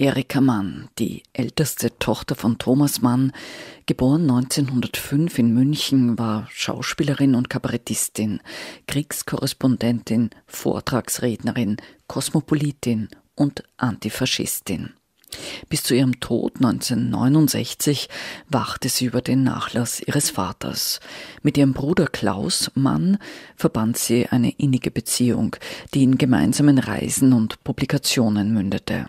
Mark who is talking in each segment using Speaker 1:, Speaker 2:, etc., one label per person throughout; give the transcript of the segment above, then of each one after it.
Speaker 1: Erika Mann, die älteste Tochter von Thomas Mann, geboren 1905 in München, war Schauspielerin und Kabarettistin, Kriegskorrespondentin, Vortragsrednerin, Kosmopolitin und Antifaschistin. Bis zu ihrem Tod 1969 wachte sie über den Nachlass ihres Vaters. Mit ihrem Bruder Klaus Mann verband sie eine innige Beziehung, die in gemeinsamen Reisen und Publikationen mündete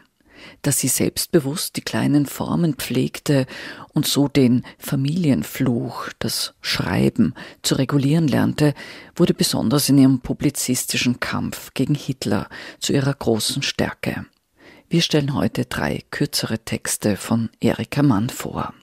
Speaker 1: dass sie selbstbewusst die kleinen Formen pflegte und so den Familienfluch, das Schreiben, zu regulieren lernte, wurde besonders in ihrem publizistischen Kampf gegen Hitler zu ihrer großen Stärke. Wir stellen heute drei kürzere Texte von Erika Mann vor.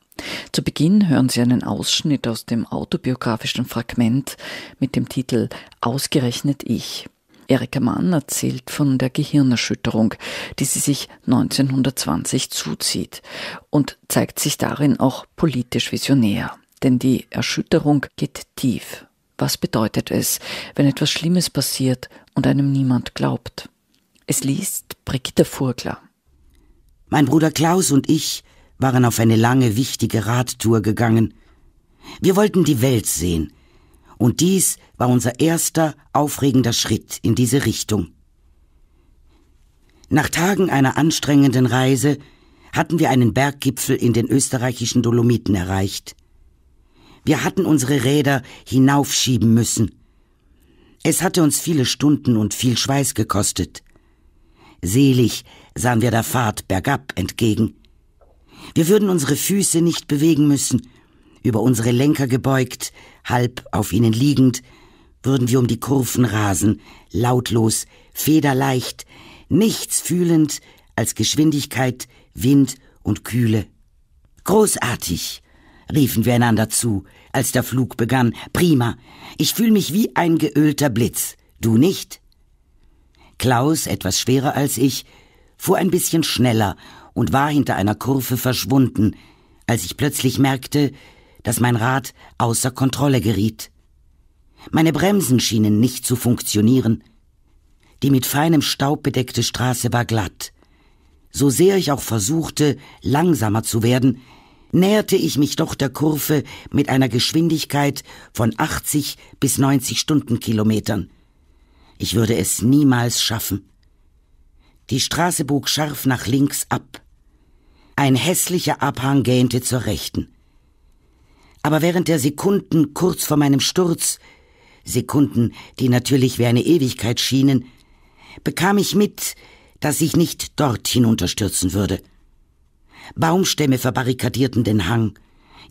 Speaker 1: Zu Beginn hören Sie einen Ausschnitt aus dem autobiografischen Fragment mit dem Titel Ausgerechnet ich Erika Mann erzählt von der Gehirnerschütterung, die sie sich 1920 zuzieht und zeigt sich darin auch politisch visionär. Denn die Erschütterung geht tief. Was bedeutet es, wenn etwas Schlimmes passiert und einem niemand glaubt? Es liest Brigitte Furgler.
Speaker 2: Mein Bruder Klaus und ich waren auf eine lange, wichtige Radtour gegangen. Wir wollten die Welt sehen – und dies war unser erster aufregender Schritt in diese Richtung. Nach Tagen einer anstrengenden Reise hatten wir einen Berggipfel in den österreichischen Dolomiten erreicht. Wir hatten unsere Räder hinaufschieben müssen. Es hatte uns viele Stunden und viel Schweiß gekostet. Selig sahen wir der Fahrt bergab entgegen. Wir würden unsere Füße nicht bewegen müssen, über unsere Lenker gebeugt, halb auf ihnen liegend, würden wir um die Kurven rasen, lautlos, federleicht, nichts fühlend als Geschwindigkeit, Wind und Kühle. Großartig, riefen wir einander zu, als der Flug begann. Prima, ich fühle mich wie ein geölter Blitz, du nicht? Klaus, etwas schwerer als ich, fuhr ein bisschen schneller und war hinter einer Kurve verschwunden, als ich plötzlich merkte, dass mein Rad außer Kontrolle geriet. Meine Bremsen schienen nicht zu funktionieren. Die mit feinem Staub bedeckte Straße war glatt. So sehr ich auch versuchte, langsamer zu werden, näherte ich mich doch der Kurve mit einer Geschwindigkeit von 80 bis 90 Stundenkilometern. Ich würde es niemals schaffen. Die Straße bog scharf nach links ab. Ein hässlicher Abhang gähnte zur Rechten aber während der Sekunden kurz vor meinem Sturz, Sekunden, die natürlich wie eine Ewigkeit schienen, bekam ich mit, dass ich nicht dort hinunterstürzen würde. Baumstämme verbarrikadierten den Hang.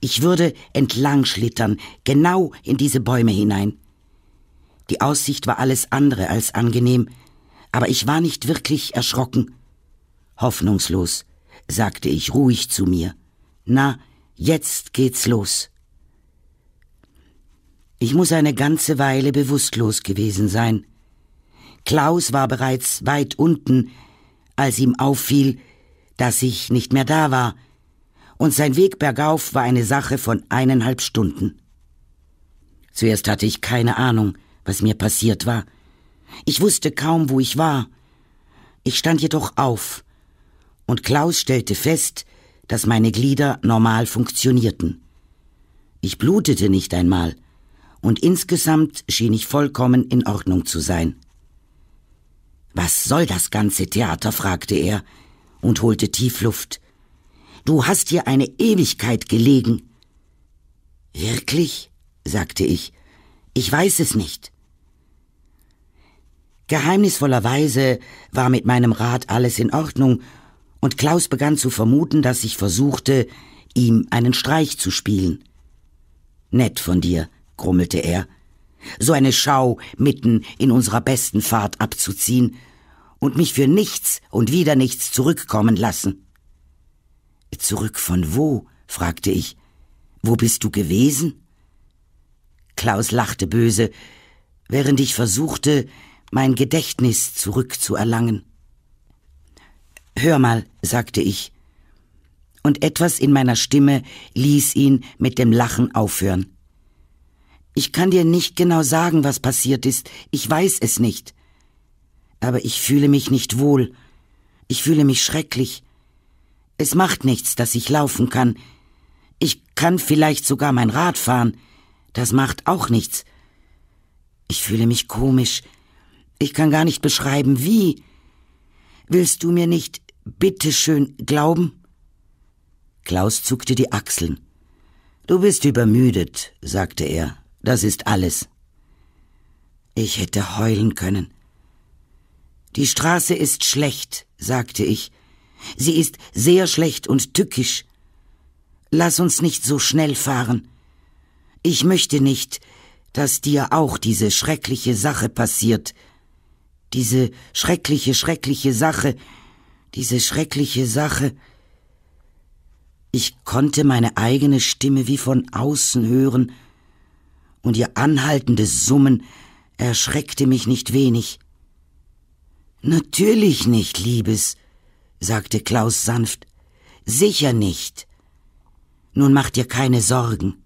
Speaker 2: Ich würde entlang schlittern, genau in diese Bäume hinein. Die Aussicht war alles andere als angenehm, aber ich war nicht wirklich erschrocken. Hoffnungslos, sagte ich ruhig zu mir. Na, jetzt geht's los. Ich muss eine ganze Weile bewusstlos gewesen sein. Klaus war bereits weit unten, als ihm auffiel, dass ich nicht mehr da war, und sein Weg bergauf war eine Sache von eineinhalb Stunden. Zuerst hatte ich keine Ahnung, was mir passiert war. Ich wusste kaum, wo ich war. Ich stand jedoch auf, und Klaus stellte fest, dass meine Glieder normal funktionierten. Ich blutete nicht einmal, und insgesamt schien ich vollkommen in Ordnung zu sein. Was soll das ganze Theater? fragte er und holte tief Luft. Du hast hier eine Ewigkeit gelegen. Wirklich? sagte ich. Ich weiß es nicht. Geheimnisvollerweise war mit meinem Rat alles in Ordnung, und Klaus begann zu vermuten, dass ich versuchte, ihm einen Streich zu spielen. Nett von dir, grummelte er, so eine Schau mitten in unserer besten Fahrt abzuziehen und mich für nichts und wieder nichts zurückkommen lassen. Zurück von wo? fragte ich. Wo bist du gewesen? Klaus lachte böse, während ich versuchte, mein Gedächtnis zurückzuerlangen. Hör mal, sagte ich, und etwas in meiner Stimme ließ ihn mit dem Lachen aufhören. Ich kann dir nicht genau sagen, was passiert ist, ich weiß es nicht. Aber ich fühle mich nicht wohl, ich fühle mich schrecklich. Es macht nichts, dass ich laufen kann. Ich kann vielleicht sogar mein Rad fahren, das macht auch nichts. Ich fühle mich komisch, ich kann gar nicht beschreiben, wie. Willst du mir nicht bitteschön glauben? Klaus zuckte die Achseln. Du bist übermüdet, sagte er. Das ist alles. Ich hätte heulen können. Die Straße ist schlecht, sagte ich. Sie ist sehr schlecht und tückisch. Lass uns nicht so schnell fahren. Ich möchte nicht, dass dir auch diese schreckliche Sache passiert. Diese schreckliche, schreckliche Sache, diese schreckliche Sache. Ich konnte meine eigene Stimme wie von außen hören, und ihr anhaltendes Summen erschreckte mich nicht wenig. Natürlich nicht, Liebes, sagte Klaus sanft. Sicher nicht. Nun mach dir keine Sorgen.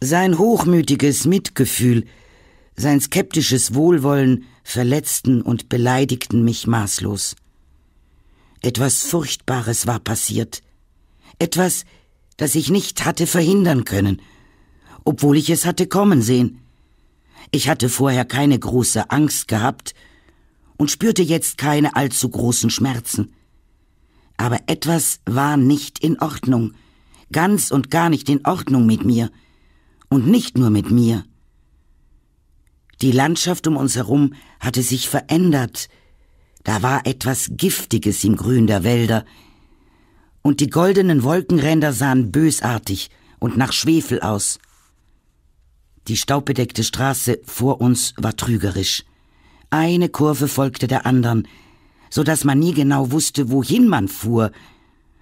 Speaker 2: Sein hochmütiges Mitgefühl, sein skeptisches Wohlwollen verletzten und beleidigten mich maßlos. Etwas Furchtbares war passiert, etwas, das ich nicht hatte verhindern können, obwohl ich es hatte kommen sehen. Ich hatte vorher keine große Angst gehabt und spürte jetzt keine allzu großen Schmerzen. Aber etwas war nicht in Ordnung, ganz und gar nicht in Ordnung mit mir, und nicht nur mit mir. Die Landschaft um uns herum hatte sich verändert, da war etwas Giftiges im Grün der Wälder, und die goldenen Wolkenränder sahen bösartig und nach Schwefel aus. Die staubbedeckte Straße vor uns war trügerisch. Eine Kurve folgte der anderen, so dass man nie genau wusste, wohin man fuhr,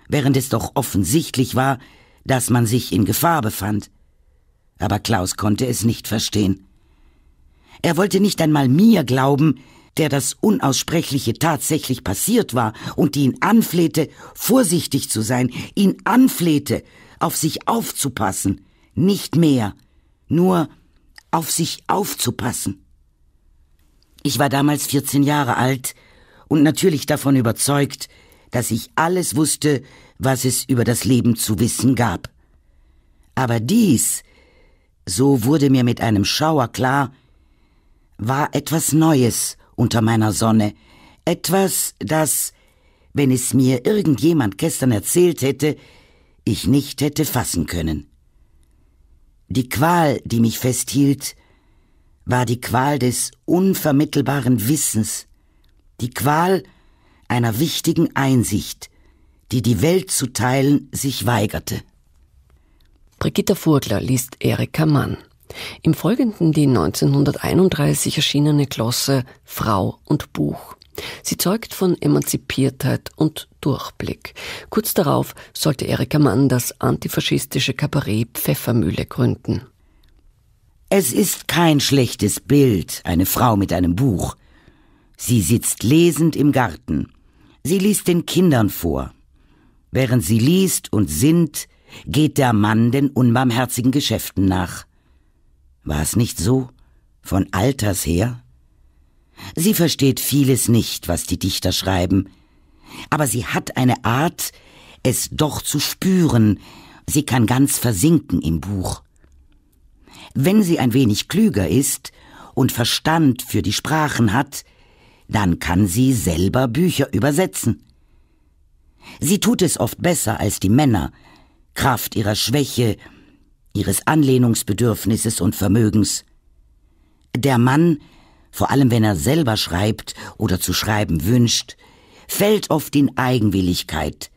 Speaker 2: während es doch offensichtlich war, dass man sich in Gefahr befand. Aber Klaus konnte es nicht verstehen. Er wollte nicht einmal mir glauben, der das Unaussprechliche tatsächlich passiert war und die ihn anflehte, vorsichtig zu sein, ihn anflehte, auf sich aufzupassen, nicht mehr. Nur auf sich aufzupassen. Ich war damals 14 Jahre alt und natürlich davon überzeugt, dass ich alles wusste, was es über das Leben zu wissen gab. Aber dies, so wurde mir mit einem Schauer klar, war etwas Neues unter meiner Sonne, etwas, das, wenn es mir irgendjemand gestern erzählt hätte, ich nicht hätte fassen können. Die Qual, die mich festhielt, war die Qual des unvermittelbaren Wissens, die Qual einer wichtigen
Speaker 1: Einsicht, die die Welt zu teilen sich weigerte. Brigitte Furgler liest Erika Mann. Im Folgenden die 1931 erschienene Glosse Frau und Buch. Sie zeugt von Emanzipiertheit und Durchblick. Kurz darauf sollte Erika Mann das antifaschistische Kabarett Pfeffermühle gründen. Es ist kein schlechtes Bild,
Speaker 2: eine Frau mit einem Buch. Sie sitzt lesend im Garten. Sie liest den Kindern vor. Während sie liest und sinnt, geht der Mann den unbarmherzigen Geschäften nach. War es nicht so, von alters her? Sie versteht vieles nicht, was die Dichter schreiben, aber sie hat eine Art, es doch zu spüren, sie kann ganz versinken im Buch. Wenn sie ein wenig klüger ist und Verstand für die Sprachen hat, dann kann sie selber Bücher übersetzen. Sie tut es oft besser als die Männer, Kraft ihrer Schwäche, ihres Anlehnungsbedürfnisses und Vermögens. Der Mann vor allem wenn er selber schreibt oder zu schreiben wünscht, fällt oft in Eigenwilligkeit.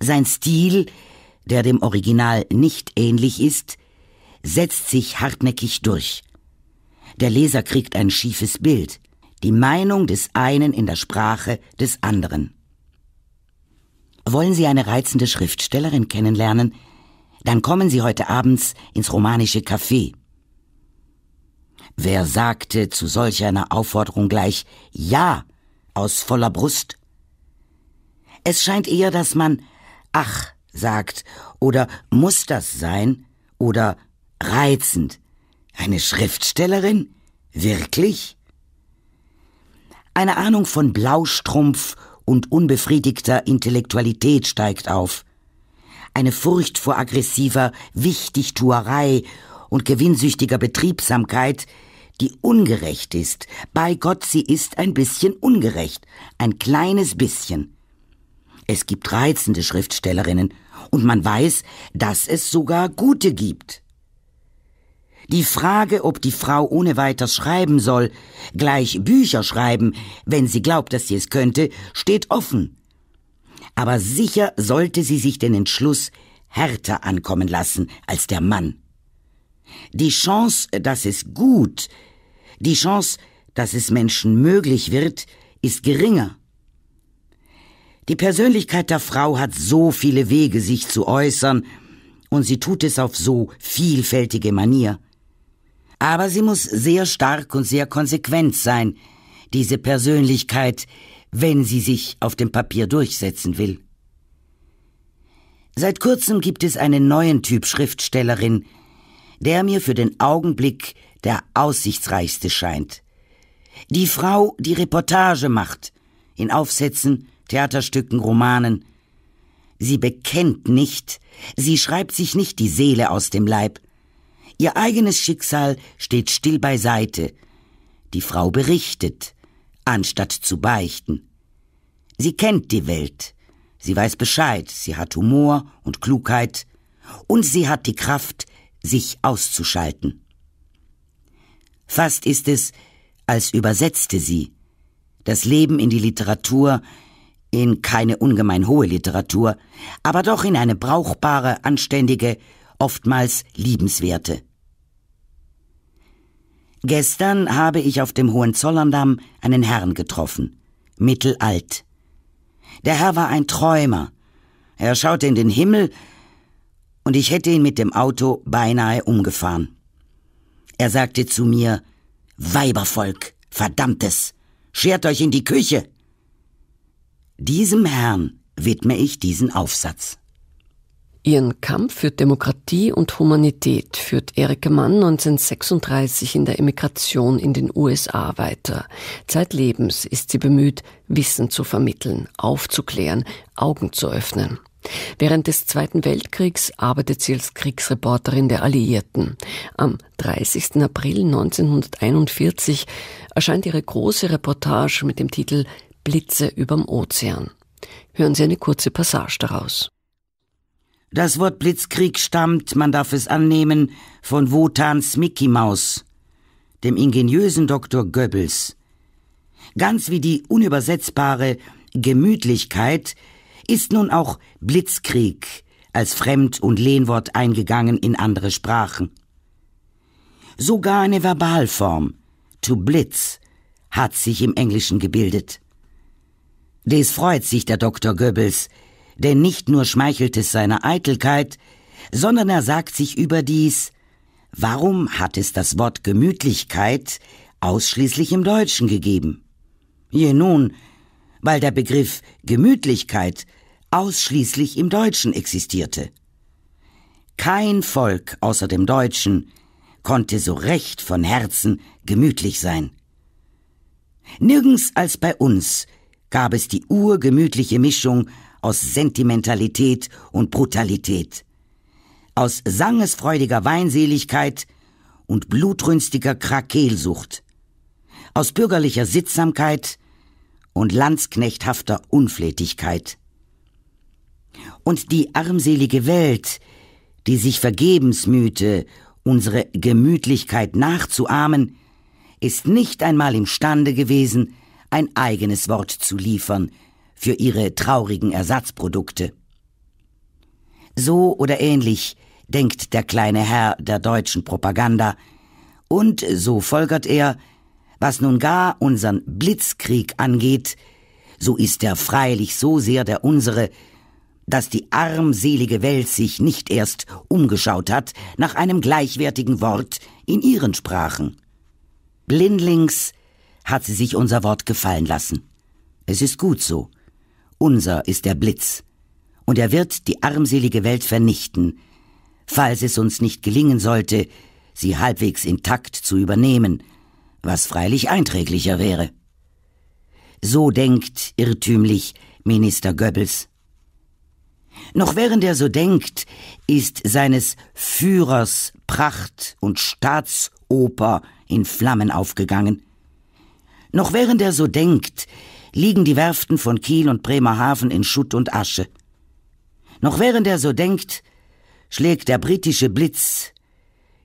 Speaker 2: Sein Stil, der dem Original nicht ähnlich ist, setzt sich hartnäckig durch. Der Leser kriegt ein schiefes Bild, die Meinung des einen in der Sprache des anderen. Wollen Sie eine reizende Schriftstellerin kennenlernen, dann kommen Sie heute abends ins romanische Café. Wer sagte zu solch einer Aufforderung gleich Ja aus voller Brust? Es scheint eher, dass man Ach sagt oder Muss das sein oder Reizend. Eine Schriftstellerin? Wirklich? Eine Ahnung von Blaustrumpf und unbefriedigter Intellektualität steigt auf. Eine Furcht vor aggressiver Wichtigtuerei und gewinnsüchtiger Betriebsamkeit die ungerecht ist. Bei Gott, sie ist ein bisschen ungerecht, ein kleines bisschen. Es gibt reizende Schriftstellerinnen, und man weiß, dass es sogar gute gibt. Die Frage, ob die Frau ohne weiteres schreiben soll, gleich Bücher schreiben, wenn sie glaubt, dass sie es könnte, steht offen. Aber sicher sollte sie sich den Entschluss härter ankommen lassen als der Mann. Die Chance, dass es gut, die Chance, dass es Menschen möglich wird, ist geringer. Die Persönlichkeit der Frau hat so viele Wege, sich zu äußern, und sie tut es auf so vielfältige Manier. Aber sie muss sehr stark und sehr konsequent sein, diese Persönlichkeit, wenn sie sich auf dem Papier durchsetzen will. Seit kurzem gibt es einen neuen Typ Schriftstellerin, der mir für den Augenblick der aussichtsreichste scheint. Die Frau, die Reportage macht, in Aufsätzen, Theaterstücken, Romanen. Sie bekennt nicht, sie schreibt sich nicht die Seele aus dem Leib. Ihr eigenes Schicksal steht still beiseite. Die Frau berichtet, anstatt zu beichten. Sie kennt die Welt, sie weiß Bescheid, sie hat Humor und Klugheit, und sie hat die Kraft, sich auszuschalten. Fast ist es, als übersetzte sie das Leben in die Literatur, in keine ungemein hohe Literatur, aber doch in eine brauchbare, anständige, oftmals liebenswerte. Gestern habe ich auf dem Hohenzollerndamm einen Herrn getroffen, mittelalt. Der Herr war ein Träumer. Er schaute in den Himmel, und ich hätte ihn mit dem Auto beinahe umgefahren. Er sagte zu mir, Weibervolk, verdammtes, schert euch in die Küche. Diesem Herrn widme ich diesen Aufsatz.
Speaker 1: Ihren Kampf für Demokratie und Humanität führt Erike Mann 1936 in der Emigration in den USA weiter. Zeitlebens ist sie bemüht, Wissen zu vermitteln, aufzuklären, Augen zu öffnen. Während des Zweiten Weltkriegs arbeitet sie als Kriegsreporterin der Alliierten. Am 30. April 1941 erscheint ihre große Reportage mit dem Titel Blitze überm Ozean. Hören Sie eine kurze Passage daraus. Das Wort Blitzkrieg stammt, man darf
Speaker 2: es annehmen, von Wotans Mickey Maus, dem ingeniösen Dr. Goebbels. Ganz wie die unübersetzbare Gemütlichkeit, ist nun auch Blitzkrieg als Fremd- und Lehnwort eingegangen in andere Sprachen. Sogar eine Verbalform, to blitz, hat sich im Englischen gebildet. Des freut sich der Dr. Goebbels, denn nicht nur schmeichelt es seiner Eitelkeit, sondern er sagt sich überdies, warum hat es das Wort Gemütlichkeit ausschließlich im Deutschen gegeben? Je nun, weil der Begriff Gemütlichkeit ausschließlich im Deutschen existierte. Kein Volk außer dem Deutschen konnte so recht von Herzen gemütlich sein. Nirgends als bei uns gab es die urgemütliche Mischung aus Sentimentalität und Brutalität, aus sangesfreudiger Weinseligkeit und blutrünstiger Krakelsucht, aus bürgerlicher Sittsamkeit und und landsknechthafter Unflätigkeit. Und die armselige Welt, die sich vergebens mühte, unsere Gemütlichkeit nachzuahmen, ist nicht einmal imstande gewesen, ein eigenes Wort zu liefern für ihre traurigen Ersatzprodukte. So oder ähnlich denkt der kleine Herr der deutschen Propaganda, und so folgert er, was nun gar unseren Blitzkrieg angeht, so ist er freilich so sehr der unsere, dass die armselige Welt sich nicht erst umgeschaut hat nach einem gleichwertigen Wort in ihren Sprachen. Blindlings hat sie sich unser Wort gefallen lassen. Es ist gut so. Unser ist der Blitz. Und er wird die armselige Welt vernichten, falls es uns nicht gelingen sollte, sie halbwegs intakt zu übernehmen – was freilich einträglicher wäre. So denkt irrtümlich Minister Goebbels. Noch während er so denkt, ist seines Führers Pracht und Staatsoper in Flammen aufgegangen. Noch während er so denkt, liegen die Werften von Kiel und Bremerhaven in Schutt und Asche. Noch während er so denkt, schlägt der britische Blitz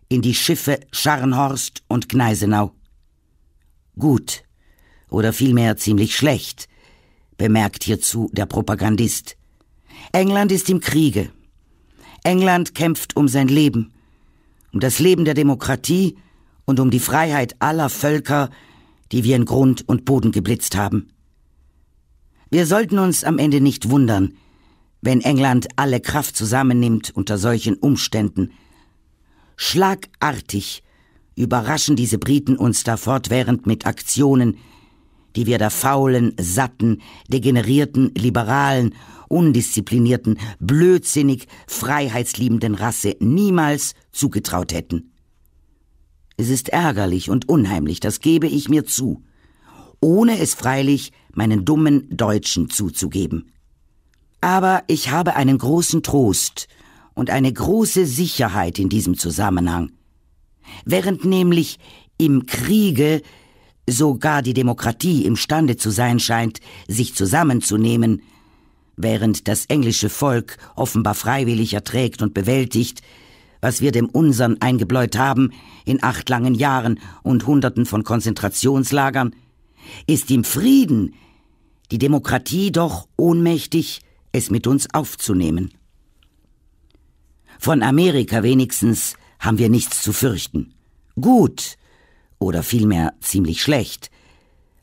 Speaker 2: in die Schiffe Scharnhorst und Gneisenau gut oder vielmehr ziemlich schlecht, bemerkt hierzu der Propagandist. England ist im Kriege. England kämpft um sein Leben, um das Leben der Demokratie und um die Freiheit aller Völker, die wir in Grund und Boden geblitzt haben. Wir sollten uns am Ende nicht wundern, wenn England alle Kraft zusammennimmt unter solchen Umständen. Schlagartig überraschen diese Briten uns da fortwährend mit Aktionen, die wir der faulen, satten, degenerierten, liberalen, undisziplinierten, blödsinnig, freiheitsliebenden Rasse niemals zugetraut hätten. Es ist ärgerlich und unheimlich, das gebe ich mir zu, ohne es freilich meinen dummen Deutschen zuzugeben. Aber ich habe einen großen Trost und eine große Sicherheit in diesem Zusammenhang. Während nämlich im Kriege sogar die Demokratie imstande zu sein scheint, sich zusammenzunehmen, während das englische Volk offenbar freiwillig erträgt und bewältigt, was wir dem unsern eingebläut haben in acht langen Jahren und Hunderten von Konzentrationslagern, ist im Frieden die Demokratie doch ohnmächtig, es mit uns aufzunehmen. Von Amerika wenigstens haben wir nichts zu fürchten. Gut, oder vielmehr ziemlich schlecht.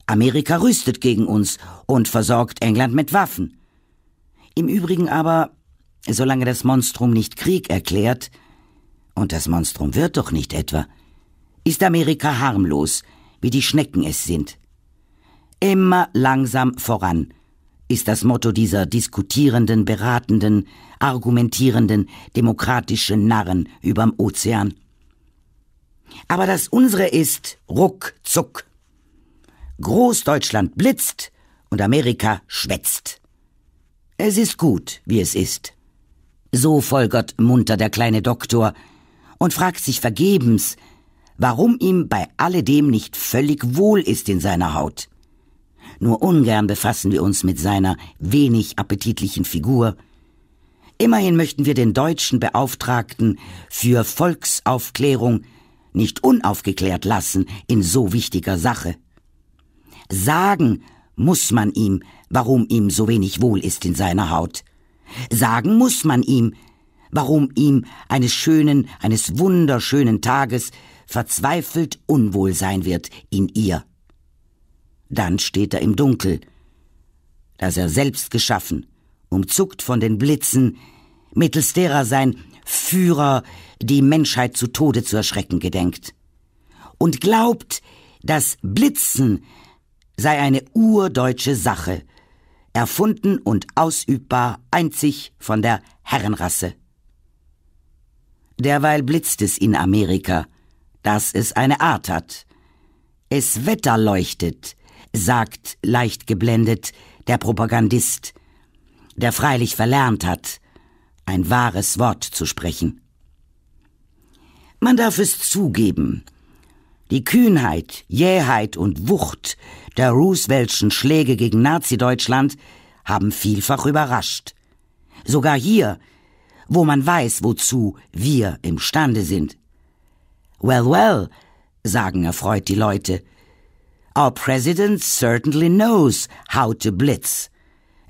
Speaker 2: Amerika rüstet gegen uns und versorgt England mit Waffen. Im Übrigen aber, solange das Monstrum nicht Krieg erklärt, und das Monstrum wird doch nicht etwa, ist Amerika harmlos, wie die Schnecken es sind. Immer langsam voran, ist das Motto dieser diskutierenden, beratenden, argumentierenden, demokratischen Narren überm Ozean. Aber das unsere ist ruckzuck. Großdeutschland blitzt und Amerika schwätzt. Es ist gut, wie es ist. So folgert munter der kleine Doktor und fragt sich vergebens, warum ihm bei alledem nicht völlig wohl ist in seiner Haut nur ungern befassen wir uns mit seiner wenig appetitlichen Figur. Immerhin möchten wir den deutschen Beauftragten für Volksaufklärung nicht unaufgeklärt lassen in so wichtiger Sache. Sagen muss man ihm, warum ihm so wenig wohl ist in seiner Haut. Sagen muss man ihm, warum ihm eines schönen, eines wunderschönen Tages verzweifelt unwohl sein wird in ihr. Dann steht er im Dunkel, das er selbst geschaffen, umzuckt von den Blitzen, mittels derer sein Führer die Menschheit zu Tode zu erschrecken gedenkt. Und glaubt, das Blitzen sei eine urdeutsche Sache, erfunden und ausübbar einzig von der Herrenrasse. Derweil blitzt es in Amerika, dass es eine Art hat. Es wetterleuchtet, sagt leicht geblendet der Propagandist, der freilich verlernt hat, ein wahres Wort zu sprechen. Man darf es zugeben, die Kühnheit, Jähheit und Wucht der Rooseveltschen Schläge gegen Nazi-Deutschland haben vielfach überrascht. Sogar hier, wo man weiß, wozu wir imstande sind. Well, well, sagen erfreut die Leute, Our president certainly knows how to blitz,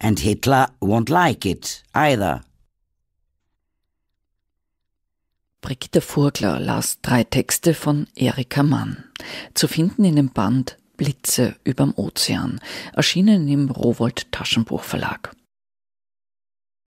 Speaker 2: and Hitler won't
Speaker 1: like it either. Brigitte Furgler las drei Texte von Erika Mann, zu finden in dem Band Blitze überm Ozean, erschienen im Rowold Taschenbuch Verlag.